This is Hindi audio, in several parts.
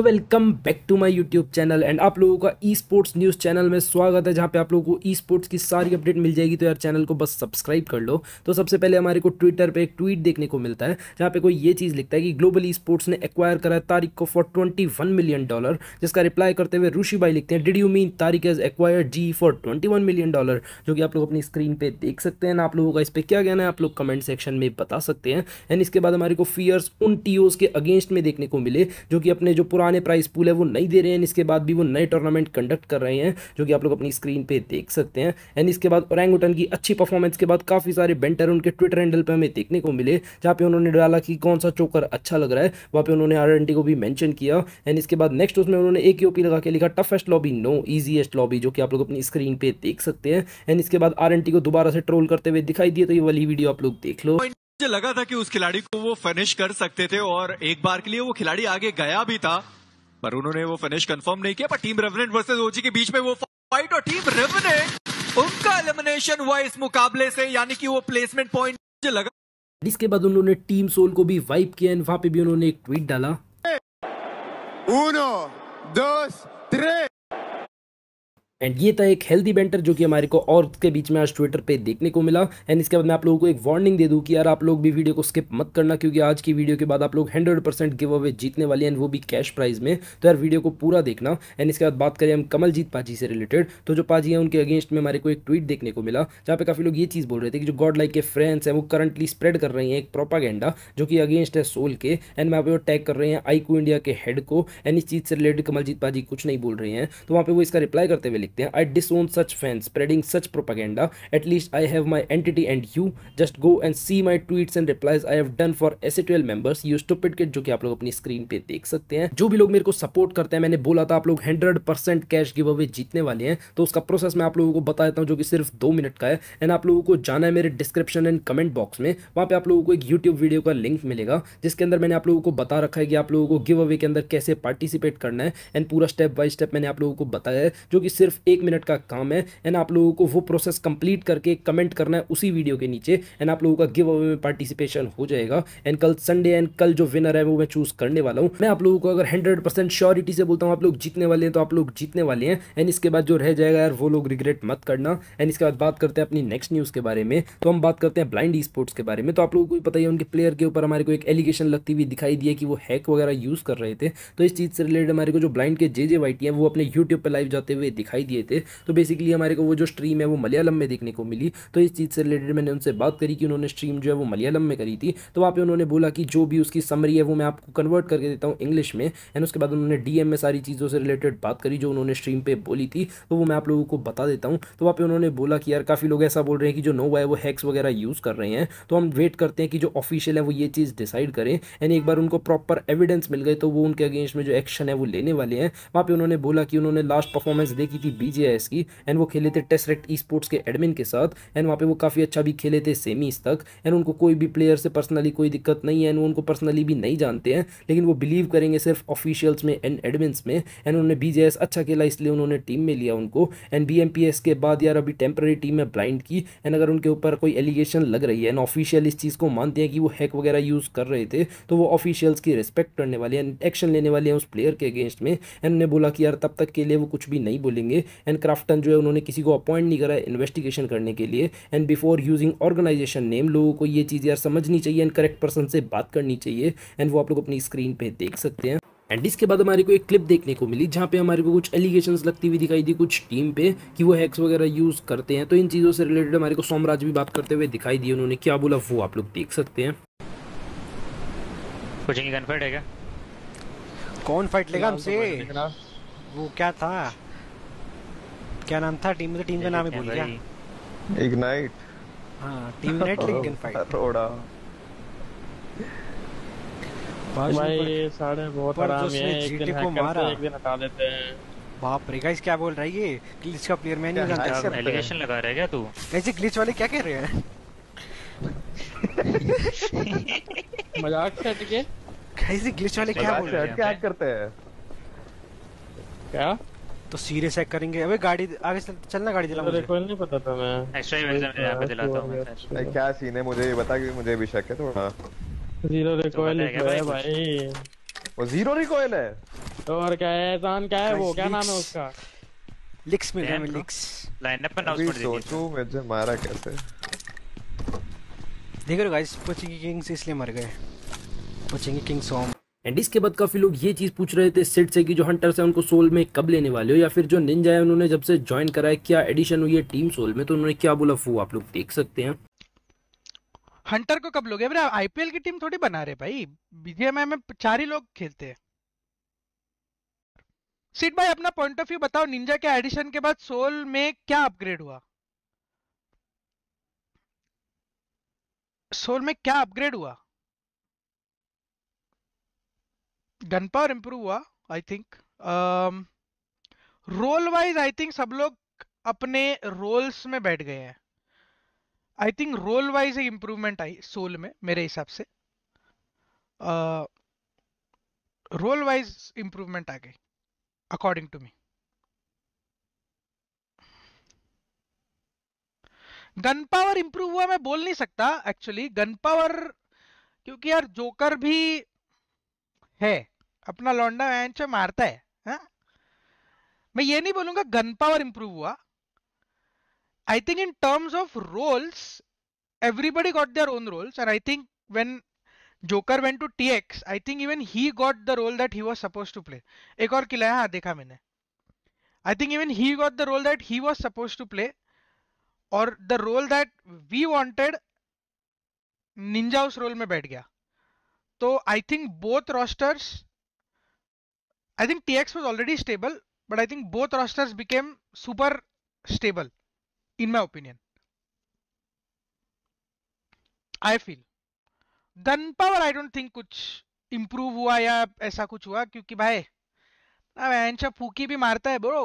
तो welcome back to my YouTube channel and आप लोगों का ई स्पोर्ट्स न्यूज़ चैनल में स्वागत है जहां पे आप लोगों को ई स्पोर्ट्स की सारी अपडेट मिल जाएगी तो यार चैनल को बस सब्सक्राइब कर लो तो सबसे पहले हमारे को ट्विटर पे एक ट्वीट देखने को मिलता है जहां पे कोई ये चीज़ लिखता है कि ग्लोबल ई स्पोर्ट्स ने एक्वायर करा तारिक को फॉर ट्वेंटी मिलियन डॉलर जिसका रिप्लाई करते हुए ऋषि भाई लिखते हैं did you mean Tariq as acquire जी फॉर ट्वेंटी मिलियन डॉलर जो कि आप लोग अपनी स्क्रीन पर देख सकते हैं आप लोगों का इस पर क्या कहना है आप लोग कमेंट सेक्शन में बता सकते हैं एंड इसके बाद हमारे को फियर्स उन टी के अगेंस्ट में देखने को मिले जो कि अपने जो पुराने पुराने प्राइस पूल है वो नहीं दे रहे हैं इसके बाद भी वो नए टूर्नामेंट कंडक्ट कर रहे हैं जो कि आप लोग अपनी स्क्रीन पर देख सकते हैं एंड इसके बाद औरंगुटन की अच्छी परफॉर्मेंस के बाद काफ़ी सारे बेंटर उनके ट्विटर हैंडल पर हमें देखने को मिले जहाँ पे उन्होंने डाला कि कौन सा चोकर अच्छा लग रहा है वहाँ पे उन्होंने आर को भी मैंशन किया एंड इसके बाद नेक्स्ट उसमें उन्होंने एक यूपी लगा के लिखा toughest lobby no easiest lobby जो कि आप लोग अपनी स्क्रीन पर देख सकते हैं एंड इसके बाद आर को दोबारा से ट्रोल करते हुए दिखाई दिए तो ये वाली वीडियो आप लोग देख लो मुझे लगा था कि उस खिलाड़ी को वो फिनिश कर सकते थे और एक बार के लिए वो खिलाड़ी आगे गया भी था पर उन्होंने वो फिनिश कंफर्म नहीं किया पर टीम रेवनेंट वर्सेस ओजी के बीच में वो फाइट और टीम रेवनेंट उनका एलिमिनेशन हुआ इस मुकाबले से यानी कि वो प्लेसमेंट पॉइंट लगा इसके बाद उन्होंने टीम सोल को भी वाइप किया वहां पे भी उन्होंने एक ट्वीट डाला उनो दो त्रे एंड ये था एक हेल्दी बेंटर जो कि हमारे को और के बीच में आज ट्विटर पे देखने को मिला एंड इसके बाद मैं आप लोगों को एक वार्निंग दे दूँ कि यार आप लोग भी वीडियो को स्किप मत करना क्योंकि आज की वीडियो के बाद आप लोग हंड्रेड परसेंट गिव अवे जीतने वाले एंड वो भी कैश प्राइज में तो यार वीडियो को पूरा देखना एंड इसके बाद बात करें हम कमलजीत पाजी से रिलेटेड तो जो पाजी है उनके अगेंस्ट में हमारे को एक ट्वीट देखने को मिला जहाँ पे काफ़ी लोग ये चीज़ बोल रहे थे कि जो गॉड लाइक के फ्रेंड्स हैं वो करंटली स्प्रेड कर रही हैं एक प्रोपागेंडा जो कि अगेंस्ट है सोल के एंड वहाँ पे वो टैग कर रहे हैं आईकू इंडिया के हेड को एंड इस चीज़ से रिलेटेड कमलजीत पाजी कुछ नहीं बोल रहे हैं तो वहाँ पे वो इसका रिप्लाई करते हुए देखते हैं I disown such fan spreading such propaganda at least I have my entity and you just go and see my tweet and replies I have done for S A twelve members you stupid kid जो कि आप लोग अपनी स्क्रीन पे देख सकते हैं जो भी लोग मेरे को सपोर्ट करते हैं मैंने बोला था आप लोग hundred percent cash giveaway जीतने वाले हैं तो उसका प्रोसेस मैं आप लोगों को बता देता हूँ जो कि सिर्फ दो मिनट का है एंड आप लोगों को जाना है मेरे डिस्क्रिप्शन एंड कमेंट बॉक्स में वहाँ पे आप लोगों को एक यूट्यूब वीडियो का लिंक मिलेगा जिसके अंदर मैंने आप लोगों को बता रखा है कि आप लोगों को गिव अवे के अंदर कैसे पार्टिसिपेट करना है एंड पूरा स्टेप बाय स्टेप मैंने आप लोगों को बताया है जो कि सिर्फ एक मिनट का काम है एंड आप लोगों को वो प्रोसेस कंप्लीट करके कमेंट करना है उसी वीडियो के नीचे एंड आप लोगों का गिव अवे में पार्टिसिपेशन हो जाएगा एंड कल संडे एंड कल जो विनर है वो मैं चूज़ करने वाला हूँ मैं आप लोगों को अगर हंड्रेड परसेंट श्योरिटी से बोलता हूँ आप लोग जीतने वाले हैं तो आप लोग जीतने वाले हैं एंड इसके बाद जो रह जाएगा यार वो लोग रिग्रेट मत करना एंड इसके बाद बात करते हैं अपनी नेक्स्ट न्यूज़ के बारे में तो हम बात करते हैं ब्लाइंड ई स्पोर्ट्स के बारे में तो आप लोगों को पता ही उनके प्लेयर के ऊपर हमारे को एक एलिगेशन लगती हुई दिखाई दी है कि वो हैक वगैरह यूज़ कर रहे थे तो इस चीज़ से रिलेटेड हमारे को जो ब्लाइंड के जे जे वाइटी है वो अपने यूट्यूब पर लाइव जाते हुए दिखाई दिए थे तो बेसिकली हमारे को वो जो स्ट्रीम है वो मलयालम में देखने को मिली तो इस चीज़ से रिलेटेड मैंने उनसे बात करी कि उन्होंने स्ट्रीम जो है वो मलयालम में करी थी तो वहाँ पर उन्होंने बोला कि जो भी उसकी समरी है वो मैं आपको कन्वर्ट करके देता हूँ इंग्लिश में एंड उसके बाद उन्होंने डी में सारी चीज़ों से रिलेटेड बात करी जो उन्होंने स्ट्रीम पर बोली थी तो वो मैं आप लोगों को बता देता हूँ तो वहाँ पर उन्होंने बोला कि यार काफ़ी लोग ऐसा बोल रहे हैं कि जो नोवा है वो हैक्स वगैरह यूज़ कर रहे हैं तो हम वेट करते हैं कि जो ऑफिशियल है वो ये चीज़ डिसाइड करें यानी एक बार उनको प्रॉपर एविडेंस मिल गए तो वो उनके अगेंस्ट में जो एक्शन है वो लेने वाले हैं वहाँ पे उन्होंने बोला कि उन्होंने लास्ट परफॉर्मेंस देखी थी बी की एंड वो खेले थे रेक्ट ई स्पोर्ट्स के एडमिन के साथ एंड वहाँ पे वो काफ़ी अच्छा भी खेले थे सेमीज तक एंड उनको कोई भी प्लेयर से पर्सनली कोई दिक्कत नहीं है एंड वो उनको पर्सनली भी नहीं जानते हैं लेकिन वो बिलीव करेंगे सिर्फ ऑफिशियल्स में एंड एडमिन्स में एंड उन्होंने बी अच्छा खेला इसलिए उन्होंने टीम में लिया उनको एंड बी के बाद यार अभी टेम्प्रेरी टीम में ब्लाइंड की एंड अगर उनके ऊपर कोई एलिगेशन लग रही है एंड ऑफिशियल इस चीज़ को मानते हैं कि वो हैक वगैरह यूज़ कर रहे थे तो वो ऑफिशियल्स की रिस्पेक्ट करने वाले एंड एक्शन लेने वाले हैं उस प्लेयर के अगेंस्ट में एंड उन्हें बोला कि यार तब तक के लिए वो कुछ भी नहीं बोलेंगे एंड क्राफ्टन जो है उन्होंने किसी को अपॉइंट नहीं करा इन्वेस्टिगेशन करने के लिए and before using organisation name लोगों को ये चीज़ यार समझनी चाहिए एंड करेक्ट पर्सन से बात करनी चाहिए एंड वो आप लोग अपनी स्क्रीन पर देख सकते हैं एंड इसके बाद हमारे को एक क्लिप देखने को मिली जहाँ पे हमारे को कुछ एलिगेशन लगती हुई दिखाई दी कुछ टीम पे कि वो हैक्स वगैरह यूज़ करते हैं तो इन चीज़ों से रिलेटेड हमारे को सोमराज भी बात करते हुए दिखाई दी उन्होंने क्या बोला वो आप लोग देख सकते हैं कुछ है क्या कौन फाइट लेगा तो हमसे वो क्या था क्या नाम था टीम में टीम का नाम ही भूल गया इग्नाइट हाँ टीम यूनाइट लिंकन फाइट थोड़ा भाई ये सारे बहुत आराम है एक दिन को मारा एक दिन हटा देते हैं बाप रे गाइस क्या बोल रहा है ये ग्लिच का प्लेयर मैं नहीं जानता एलिगेशन लगा रहा है क्या तू ऐसे ग्लिच वाले क्या कह रहे हैं मजाक से हट के ग्लिच वाले क्या बोल रहे हैं क्या करते हैं क्या तो सीरियस हैक करेंगे अबे गाड़ी आगे चल, चलना गाड़ी चला मुझे कोई नहीं पता था मैं एक्स्ट्रा इवेंट में यहां पे दिलाता हूं क्या सीन है मुझे ये बता कि मुझे भी शक है थोड़ा जीरो तो रिकॉइल है भाई वो जीरो रिकॉइल है और क्या है एहसान क्या है वो क्या नाम है उसका लिक्स मिल रहा है लिक्स लाइन अप अनाउंस कर दीजिए सोचो मुझे मारा कैसे देखो गाइस पुचिंग किंग्स इसलिए मर गए पुचिंग किंग्स होम एंड इसके बाद काफ़ी लोग ये चीज़ पूछ रहे थे सेट से कि जो हंटर्स है उनको सोल में कब लेने वाले हो या फिर जो निंजा है उन्होंने जब से ज्वाइन करा है क्या एडिशन हुई है टीम सोल में तो उन्होंने क्या बोला वो आप लोग देख सकते हैं हंटर को कब लोगे अरे आईपीएल की टीम थोड़ी बना रहे भाई बीजेएमआई में चार ही लोग खेलते हैं सीट भाई अपना पॉइंट ऑफ व्यू बताओ निंजा के एडिशन के बाद सोल में क्या अपग्रेड हुआ सोल में क्या अपग्रेड हुआ गन पावर इंप्रूव हुआ I think role wise I think सब लोग अपने रोल्स में बैठ गए हैं आई थिंक रोल वाइज एक इम्प्रूवमेंट आई सोल में मेरे हिसाब से रोल वाइज इम्प्रूवमेंट आ गई according to me gun power improve हुआ मैं बोल नहीं सकता एक्चुअली गन पावर क्योंकि यार जोकर भी है अपना लौंडा वैंचो मारता है हा? मैं ये नहीं बोलूंगा गन पावर इंप्रूव हुआ I think in terms of roles everybody got their own roles and I think when Joker went to T X I think even he got the role that he was suppose to play एक और किला है हाँ देखा मैंने I think even he got the role that he was suppose to play और the role that we wanted Ninja उस रोल में बैठ गया तो आई think both rosters I think TX was already stable, but I think both rosters became super stable, in my opinion. I feel. Gun power I don't think कुछ इम्प्रूव हुआ या ऐसा कुछ हुआ क्योंकि भाई अब एंशा फूकी भी मारता है ब्रो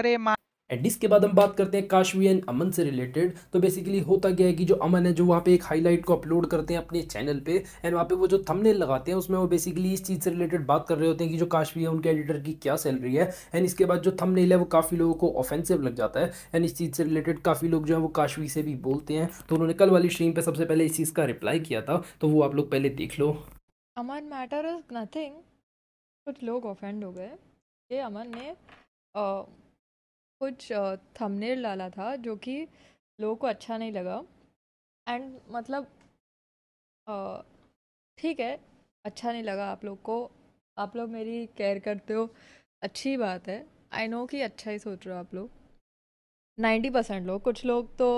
अरे मार एंड इसके बाद हम बात करते हैं काशवी एंड अमन से रिलेटेड तो बेसिकली होता क्या है कि जो अमन है जो वहाँ पे एक हाईलाइट को अपलोड करते हैं अपने चैनल पे एंड वहाँ पे वो जो थंबनेल लगाते हैं उसमें वो बेसिकली इस चीज़ से रिलेटेड बात कर रहे होते हैं कि जो काशवी है उनके एडिटर की क्या सैलरी है एंड इसके बाद जो थंबनेल है वो काफ़ी लोगों को ऑफेंसिव लग जाता है एंड इस चीज़ से रिलेटेड काफ़ी लोग जो है वो काशवी से भी बोलते हैं तो उन्होंने कल वाली स्ट्रीम पर सबसे पहले इस चीज़ का रिप्लाई किया था तो वो आप लोग पहले देख लो अमन मैटर इज नथिंग कुछ लोग ऑफेंड हो गए ये अमन ने कुछ थंबनेल डाला था जो कि लोगों को अच्छा नहीं लगा एंड मतलब ठीक है अच्छा नहीं लगा आप लोग को आप लोग मेरी केयर करते हो अच्छी बात है आई नो कि अच्छा ही सोच रहे हो आप लोग नाइन्टी परसेंट लोग कुछ लोग तो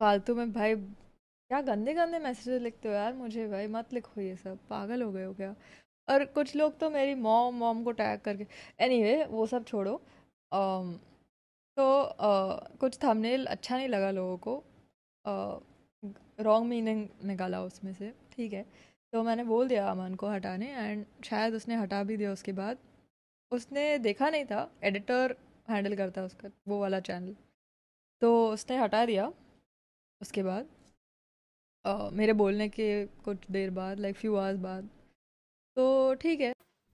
फालतू में भाई क्या गंदे गंदे मैसेजेस लिखते हो यार मुझे भाई मत लिखो ये सब पागल हो गए हो क्या और कुछ लोग तो मेरी मॉम मॉम को टैग करके एनीवे anyway, वो सब छोड़ो कुछ थंबनेल अच्छा नहीं लगा लोगों को रॉन्ग मीनिंग निकाला उसमें से ठीक है तो मैंने बोल दिया अमन को हटाने एंड शायद उसने हटा भी दिया उसके बाद उसने देखा नहीं था एडिटर हैंडल करता उसका वो वाला चैनल तो उसने हटा दिया उसके बाद uh, मेरे बोलने के कुछ देर बाद लाइक फ्यू आवर्स बाद तो ठीक है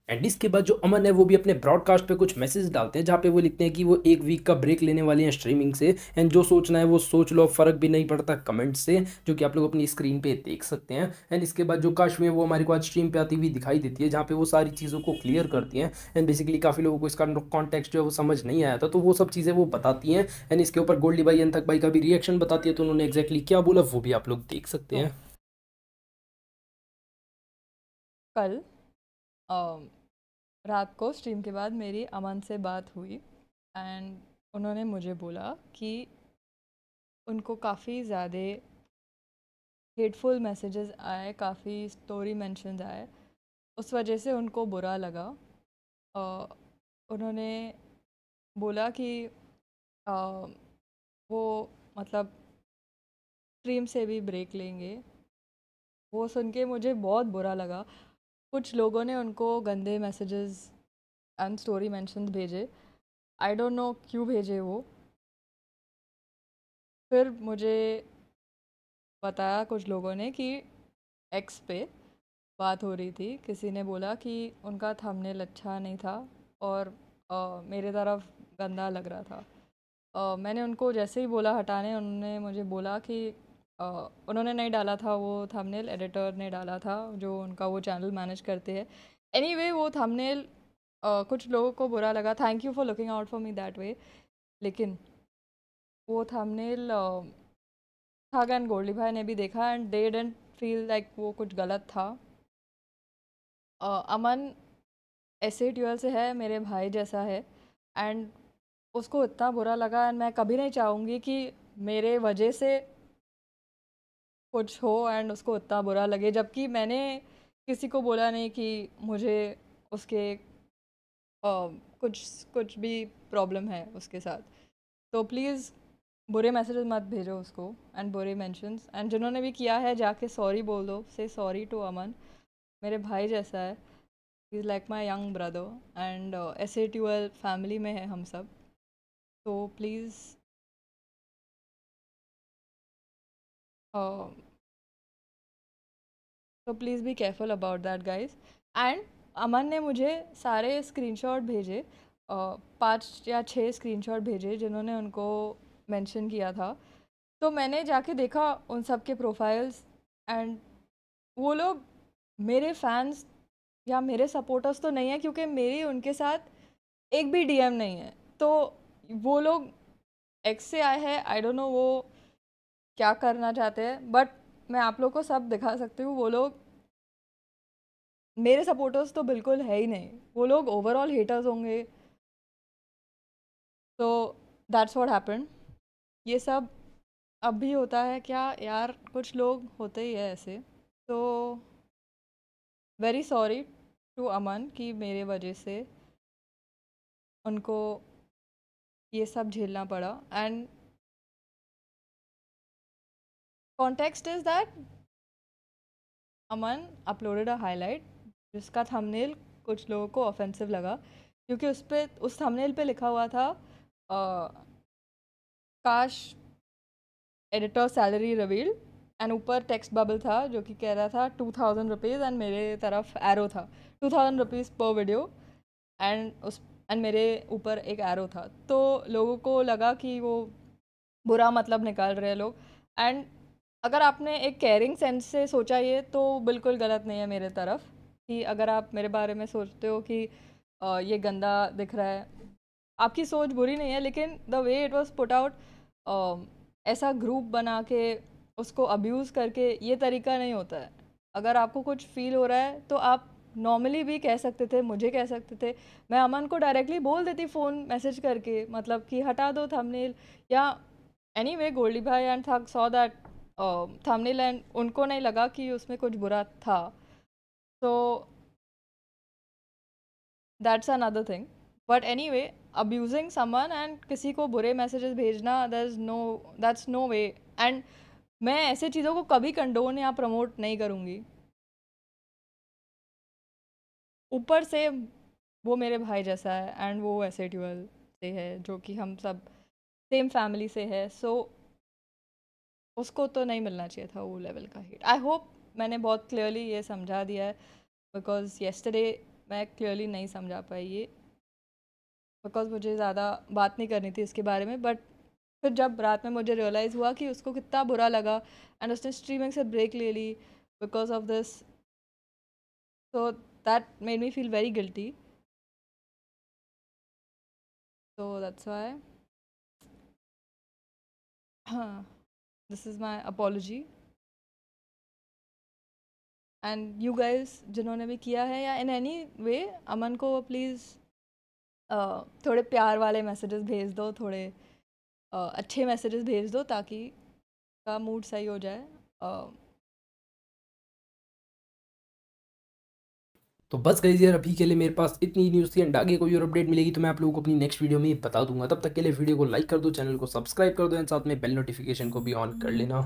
एंड इसके बाद जो अमन है वो भी अपने ब्रॉडकास्ट पे कुछ मैसेज डालते हैं जहाँ पे वो लिखते हैं कि वो एक वीक का ब्रेक लेने वाले हैं स्ट्रीमिंग से एंड जो सोचना है वो सोच लो फ़र्क भी नहीं पड़ता कमेंट से जो कि आप लोग अपनी स्क्रीन पे देख सकते हैं एंड इसके बाद जो है वो हमारे को आज स्ट्रीम पर आती हुई दिखाई देती है जहाँ पर वो सारी चीज़ों को क्लियर करती हैं एंड बेसिकली काफ़ी लोगों को इसका कॉन्टेक्स्ट जो है वो समझ नहीं आया था तो वो सब चीज़ें वो बताती हैं एंड इसके ऊपर गोल्डी भाई अंतक भाई का भी रिएक्शन बताती है तो उन्होंने एक्जैक्टली क्या बोला वो भी आप लोग देख सकते हैं कल रात को स्ट्रीम के बाद मेरी अमन से बात हुई एंड उन्होंने मुझे बोला कि उनको काफ़ी ज़्यादा हेटफुल मैसेजेस आए काफ़ी स्टोरी मैंशन आए उस वजह से उनको बुरा लगा uh, उन्होंने बोला कि वो मतलब स्ट्रीम से भी ब्रेक लेंगे वो सुन के मुझे बहुत बुरा लगा कुछ लोगों ने उनको गंदे मैसेजेस एंड स्टोरी मैंशन भेजे आई डोंट नो क्यों भेजे वो फिर मुझे बताया कुछ लोगों ने कि एक्स पे बात हो रही थी किसी ने बोला कि उनका थंबनेल अच्छा नहीं था और आ, मेरे तरफ गंदा लग रहा था आ, मैंने उनको जैसे ही बोला हटाने उन्होंने मुझे बोला कि उन्होंने नहीं डाला था वो थंबनेल एडिटर ने डाला था जो उनका वो चैनल मैनेज करते हैं एनी anyway, वो थंबनेल कुछ लोगों को बुरा लगा thank you for looking out for me that way लेकिन वो थंबनेल थाग एंड गोल्डी भाई ने भी देखा and they didn't feel like वो कुछ गलत था uh, अमन ऐसे ट्यूएल से है मेरे भाई जैसा है एंड उसको इतना बुरा लगा एंड मैं कभी नहीं चाहूँगी कि मेरे वजह से कुछ हो एंड उसको उतना बुरा लगे जबकि मैंने किसी को बोला नहीं कि मुझे उसके आ, कुछ कुछ भी प्रॉब्लम है उसके साथ तो प्लीज़ बुरे मैसेजेस मत भेजो उसको एंड बुरे मेंशंस एंड जिन्होंने भी किया है जाके सॉरी बोल दो से सॉरी टू अमन मेरे भाई जैसा है is like my young brother and S8UL family में है हम सब तो प्लीज़ तो please be careful about that guys and Aman ने मुझे सारे स्क्रीनशॉट भेजे uh, पाँच या छः स्क्रीनशॉट भेजे जिन्होंने उनको मेंशन किया था तो मैंने जाके देखा उन सब के प्रोफाइल्स एंड वो लोग मेरे फैंस या मेरे सपोर्टर्स तो नहीं है क्योंकि मेरी उनके साथ एक भी डीएम नहीं है तो वो लोग एक्स से आए हैं आई डोंट नो वो क्या करना चाहते हैं बट मैं आप लोग को सब दिखा सकती हूँ वो लोग मेरे सपोर्टर्स तो बिल्कुल है ही नहीं वो लोग ओवरऑल हेटर्स होंगे तो दैट्स वॉट हैपन ये सब अब भी होता है क्या यार कुछ लोग होते ही है ऐसे तो वेरी सॉरी टू अमन कि मेरे वजह से उनको ये सब झेलना पड़ा and context is that Aman uploaded a highlight जिसका थंबनेल कुछ लोगों को ऑफेंसिव लगा क्योंकि उस पर उस थंबनेल पे लिखा हुआ था आ, काश एडिटर सैलरी रिवील्ड एंड ऊपर टेक्स्ट बबल था जो कि कह रहा था टू थाउजेंड रुपीज़ एंड मेरे तरफ एरो था टू थाउजेंड रुपीज़ पर वीडियो एंड उस एंड मेरे ऊपर एक एरो था तो लोगों को लगा कि वो बुरा मतलब निकाल रहे हैं लोग एंड अगर आपने एक केयरिंग सेंस से सोचा ये तो बिल्कुल गलत नहीं है मेरे तरफ कि अगर आप मेरे बारे में सोचते हो कि ये गंदा दिख रहा है आपकी सोच बुरी नहीं है लेकिन the way it was put out ऐसा ग्रुप बना के उसको अब्यूज़ करके ये तरीका नहीं होता है अगर आपको कुछ फील हो रहा है तो आप नॉर्मली भी कह सकते थे मुझे कह सकते थे मैं अमन को डायरेक्टली बोल देती फ़ोन मैसेज करके मतलब कि हटा दो थंबनेल या एनी वे गोल्डी भाई एंड थक सॉ दैट थंबनेल एंड उनको नहीं लगा कि उसमें कुछ बुरा था so that's another thing but anyway abusing someone and किसी को बुरे मैसेजेस भेजना there is no that's no way and मैं ऐसे चीज़ों को कभी कंडोन या प्रमोट नहीं करूँगी ऊपर से वो मेरे भाई जैसा है एंड वो एसेट्यूअल से है जो कि हम सब सेम फैमिली से है सो so, उसको तो नहीं मिलना चाहिए था वो लेवल का हीट आई होप मैंने बहुत क्लियरली ये समझा दिया है बिकॉज येस्टरडे मैं क्लियरली नहीं समझा पाई ये बिकॉज मुझे ज़्यादा बात नहीं करनी थी इसके बारे में बट फिर जब रात में मुझे रियलाइज़ हुआ कि उसको कितना बुरा लगा एंड उसने स्ट्रीमिंग से ब्रेक ले ली because of this so that made me feel very guilty so that's why हाँ this is my apology and you guys जिन्होंने भी किया है या इन एनी वे अमन को प्लीज़ uh, थोड़े प्यार वाले मैसेजेस भेज दो थोड़े uh, अच्छे मैसेजेस भेज दो ताकि का मूड सही हो जाए uh, तो बस गई यार अभी के लिए मेरे पास इतनी न्यूज़ थी एंड आगे कोई और अपडेट मिलेगी तो मैं आप लोगों को अपनी नेक्स्ट वीडियो में बता दूंगा तब तक के लिए वीडियो को लाइक कर दो चैनल को सब्सक्राइब कर दो एंड साथ में बेल नोटिफिकेशन को भी ऑन कर लेना